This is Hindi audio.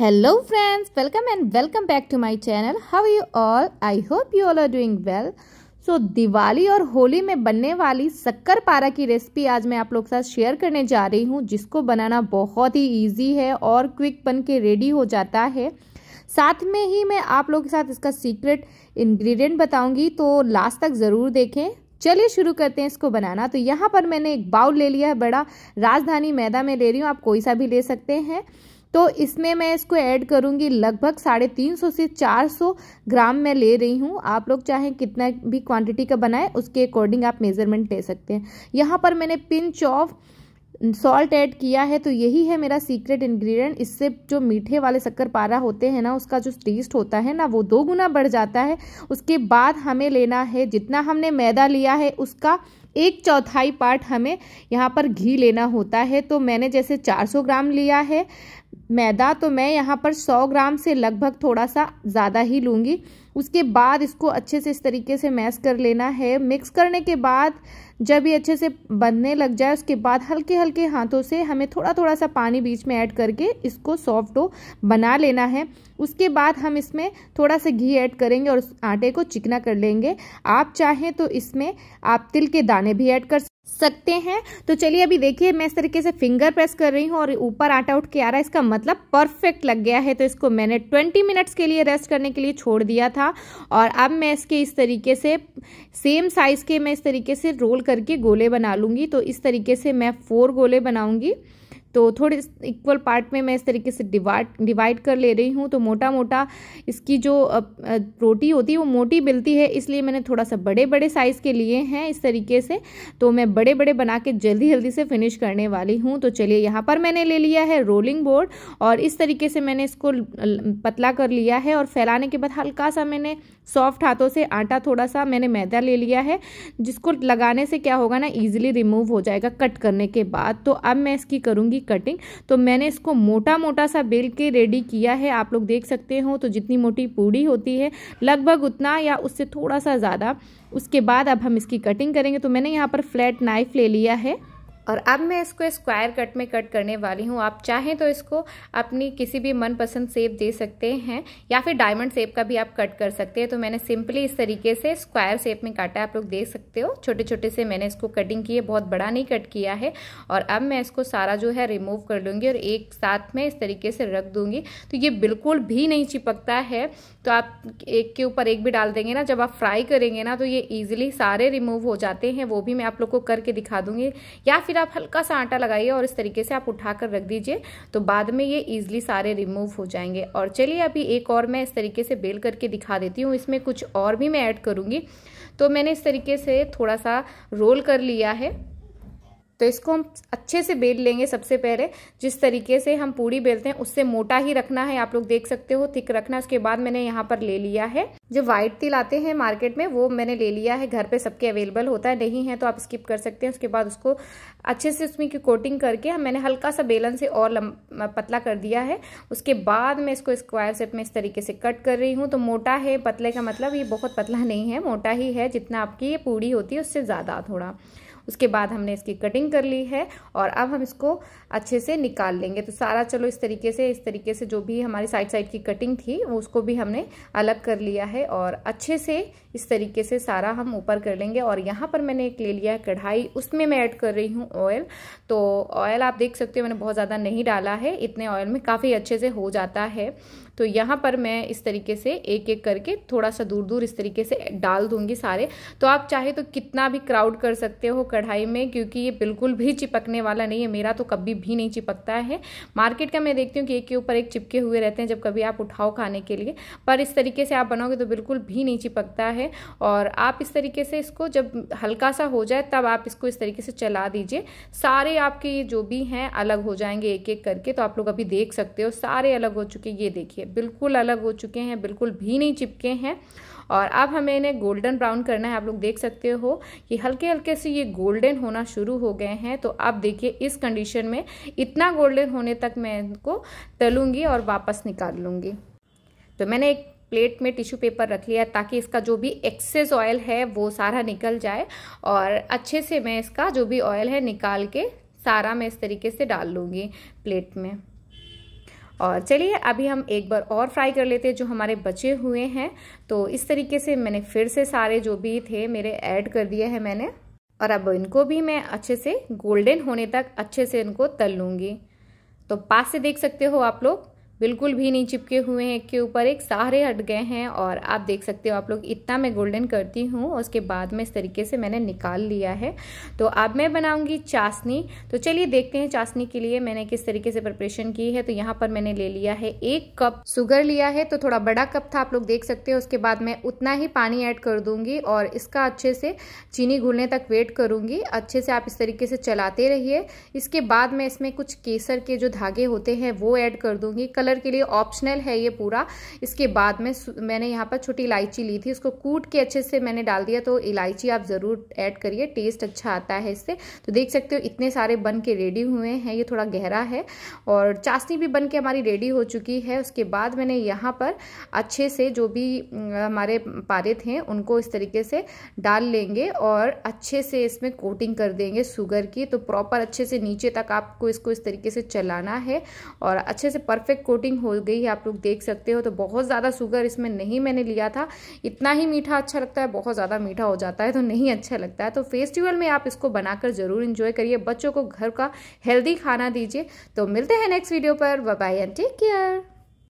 hello friends welcome and welcome back to my channel how you all I hope you all are doing well so Diwali और होली में बनने वाली शक्कर पारा की रेसिपी आज मैं आप लोग के साथ शेयर करने जा रही हूँ जिसको बनाना बहुत ही इजी है और क्विक बन के रेडी हो जाता है साथ में ही मैं आप लोग के साथ इसका सीक्रेट इन्ग्रीडियंट बताऊँगी तो लास्ट तक ज़रूर देखें चलिए शुरू करते हैं इसको बनाना तो यहाँ पर मैंने एक बाउल ले लिया है बड़ा राजधानी मैदा में ले रही हूँ आप कोई सा भी ले सकते हैं तो इसमें मैं इसको ऐड करूँगी लगभग साढ़े तीन सौ से चार सौ ग्राम मैं ले रही हूँ आप लोग चाहें कितना भी क्वांटिटी का बनाए उसके अकॉर्डिंग आप मेज़रमेंट ले सकते हैं यहाँ पर मैंने पिंच ऑफ सॉल्ट ऐड किया है तो यही है मेरा सीक्रेट इंग्रेडिएंट इससे जो मीठे वाले शक्कर पारा होते हैं ना उसका जो टेस्ट होता है ना वो दो गुना बढ़ जाता है उसके बाद हमें लेना है जितना हमने मैदा लिया है उसका एक चौथाई पार्ट हमें यहाँ पर घी लेना होता है तो मैंने जैसे 400 ग्राम लिया है मैदा तो मैं यहाँ पर 100 ग्राम से लगभग थोड़ा सा ज़्यादा ही लूँगी उसके बाद इसको अच्छे से इस तरीके से मैस कर लेना है मिक्स करने के बाद जब ये अच्छे से बनने लग जाए उसके बाद हल्के हल्के हाथों से हमें थोड़ा थोड़ा सा पानी बीच में ऐड करके इसको सॉफ्ट हो बना लेना है उसके बाद हम इसमें थोड़ा सा घी ऐड करेंगे और आटे को चिकना कर लेंगे आप चाहें तो इसमें आप तिल के दाने भी ऐड कर सकते हैं तो चलिए अभी देखिए मैं इस तरीके से फिंगर प्रेस कर रही हूँ और ऊपर आटा उठ के आ रहा है इसका मतलब परफेक्ट लग गया है तो इसको मैंने 20 मिनट्स के लिए रेस्ट करने के लिए छोड़ दिया था और अब मैं इसके इस तरीके से सेम साइज़ के मैं इस तरीके से रोल करके गोले बना लूँगी तो इस तरीके से मैं फोर गोले बनाऊँगी तो थोड़े इक्वल पार्ट में मैं इस तरीके से डिवाइड डिवाइड कर ले रही हूँ तो मोटा मोटा इसकी जो रोटी होती है वो मोटी मिलती है इसलिए मैंने थोड़ा सा बड़े बड़े साइज़ के लिए हैं इस तरीके से तो मैं बड़े बड़े बना के जल्दी जल्दी से फिनिश करने वाली हूँ तो चलिए यहाँ पर मैंने ले लिया है रोलिंग बोर्ड और इस तरीके से मैंने इसको पतला कर लिया है और फैलाने के बाद हल्का सा मैंने सॉफ्ट हाथों से आटा थोड़ा सा मैंने मैदा ले लिया है जिसको लगाने से क्या होगा ना ईजिली रिमूव हो जाएगा कट करने के बाद तो अब मैं इसकी करूँगी कटिंग तो मैंने इसको मोटा मोटा सा बेल के रेडी किया है आप लोग देख सकते हो तो जितनी मोटी पूड़ी होती है लगभग उतना या उससे थोड़ा सा ज़्यादा उसके बाद अब हम इसकी कटिंग करेंगे तो मैंने यहाँ पर फ्लैट नाइफ ले लिया है और अब मैं इसको स्क्वायर कट में कट करने वाली हूँ आप चाहें तो इसको अपनी किसी भी मनपसंद सेप दे सकते हैं या फिर डायमंड सेप का भी आप कट कर सकते हैं तो मैंने सिंपली इस तरीके से स्क्वायर सेप में काटा आप लोग देख सकते हो छोटे छोटे से मैंने इसको कटिंग की है बहुत बड़ा नहीं कट किया है और अब मैं इसको सारा जो है रिमूव कर लूँगी और एक साथ में इस तरीके से रख दूँगी तो ये बिल्कुल भी नहीं चिपकता है तो आप एक के ऊपर एक भी डाल देंगे ना जब आप फ्राई करेंगे ना तो ये ईजिली सारे रिमूव हो जाते हैं वो भी मैं आप लोग को करके दिखा दूँगी या फिर आप हल्का सा आटा लगाइए और इस तरीके से आप उठा कर रख दीजिए तो बाद में ये ईजिली सारे रिमूव हो जाएंगे और चलिए अभी एक और मैं इस तरीके से बेल करके दिखा देती हूँ इसमें कुछ और भी मैं ऐड करूँगी तो मैंने इस तरीके से थोड़ा सा रोल कर लिया है तो इसको हम अच्छे से बेल लेंगे सबसे पहले जिस तरीके से हम पूड़ी बेलते हैं उससे मोटा ही रखना है आप लोग देख सकते हो थिक रखना है उसके बाद मैंने यहाँ पर ले लिया है जो व्हाइट तिल आते हैं मार्केट में वो मैंने ले लिया है घर पे सबके अवेलेबल होता है नहीं है तो आप स्किप कर सकते हैं उसके बाद उसको अच्छे से उसमें की कोटिंग करके मैंने हल्का सा बेलन से और पतला कर दिया है उसके बाद मैं इसको स्क्वायर शेप में इस तरीके से कट कर रही हूँ तो मोटा है पतले का मतलब ये बहुत पतला नहीं है मोटा ही है जितना आपकी ये पूड़ी होती है उससे ज़्यादा थोड़ा उसके बाद हमने इसकी कटिंग कर ली है और अब हम इसको अच्छे से निकाल लेंगे तो सारा चलो इस तरीके से इस तरीके से जो भी हमारी साइड साइड की कटिंग थी उसको भी हमने अलग कर लिया है और अच्छे से इस तरीके से सारा हम ऊपर कर लेंगे और यहाँ पर मैंने एक ले लिया है कढ़ाई उसमें मैं ऐड कर रही हूँ ऑयल तो ऑयल आप देख सकते हो मैंने बहुत ज़्यादा नहीं डाला है इतने ऑयल में काफ़ी अच्छे से हो जाता है तो यहाँ पर मैं इस तरीके से एक एक करके थोड़ा सा दूर दूर इस तरीके से डाल दूंगी सारे तो आप चाहे तो कितना भी क्राउड कर सकते हो कढ़ाई में क्योंकि ये बिल्कुल भी चिपकने वाला नहीं है मेरा तो कभी भी नहीं चिपकता है मार्केट का मैं देखती हूँ कि एक के ऊपर एक चिपके हुए रहते हैं जब कभी आप उठाओ खाने के लिए पर इस तरीके से आप बनाओगे तो बिल्कुल भी नहीं चिपकता है और आप इस तरीके से इसको जब हल्का सा हो जाए तब आप इसको इस तरीके से चला दीजिए सारे आपके ये जो भी हैं अलग हो जाएंगे एक एक करके तो आप लोग अभी देख सकते हो सारे अलग हो चुके ये देखिए बिल्कुल अलग हो चुके हैं बिल्कुल भी नहीं चिपके हैं और अब हमें इन्हें गोल्डन ब्राउन करना है आप लोग देख सकते हो कि हल्के हल्के से ये गोल्डन होना शुरू हो गए हैं तो आप देखिए इस कंडीशन में इतना गोल्डन होने तक मैं इनको तलूँगी और वापस निकाल लूँगी तो मैंने एक प्लेट में टिश्यू पेपर रख लिया ताकि इसका जो भी एक्सेस ऑयल है वो सारा निकल जाए और अच्छे से मैं इसका जो भी ऑयल है निकाल के सारा मैं इस तरीके से डाल लूँगी प्लेट में और चलिए अभी हम एक बार और फ्राई कर लेते हैं जो हमारे बचे हुए हैं तो इस तरीके से मैंने फिर से सारे जो भी थे मेरे ऐड कर दिए हैं मैंने और अब इनको भी मैं अच्छे से गोल्डन होने तक अच्छे से इनको तल लूँगी तो पास से देख सकते हो आप लोग बिल्कुल भी नहीं चिपके हुए हैं एक के ऊपर एक सारे हट गए हैं और आप देख सकते हो आप लोग इतना मैं गोल्डन करती हूँ उसके बाद में इस तरीके से मैंने निकाल लिया है तो अब मैं बनाऊँगी चासनी तो चलिए देखते हैं चासनी के लिए मैंने किस तरीके से प्रिपरेशन की है तो यहाँ पर मैंने ले लिया है एक कप शुगर लिया है तो थोड़ा बड़ा कप था आप लोग देख सकते हो उसके बाद मैं उतना ही पानी ऐड कर दूंगी और इसका अच्छे से चीनी घुलने तक वेट करूंगी अच्छे से आप इस तरीके से चलाते रहिए इसके बाद मैं इसमें कुछ केसर के जो धागे होते हैं वो ऐड कर दूंगी कलर कलर के लिए ऑप्शनल है ये पूरा इसके बाद में मैंने यहाँ पर छोटी इलायची ली थी उसको कूट के अच्छे से मैंने डाल दिया तो इलायची आप ज़रूर ऐड करिए टेस्ट अच्छा आता है इससे तो देख सकते हो इतने सारे बन के रेडी हुए हैं ये थोड़ा गहरा है और चाशनी भी बन के हमारी रेडी हो चुकी है उसके बाद मैंने यहाँ पर अच्छे से जो भी हमारे पारे थे उनको इस तरीके से डाल लेंगे और अच्छे से इसमें कोटिंग कर देंगे शुगर की तो प्रॉपर अच्छे से नीचे तक आपको इसको इस तरीके से चलाना है और अच्छे से परफेक्ट कोटिंग हो गई है आप लोग देख सकते हो तो बहुत ज़्यादा शुगर इसमें नहीं मैंने लिया था इतना ही मीठा अच्छा लगता है बहुत ज़्यादा मीठा हो जाता है तो नहीं अच्छा लगता है तो फेस्टिवल में आप इसको बनाकर ज़रूर इंजॉय करिए बच्चों को घर का हेल्दी खाना दीजिए तो मिलते हैं नेक्स्ट वीडियो पर बाय एंड टेक केयर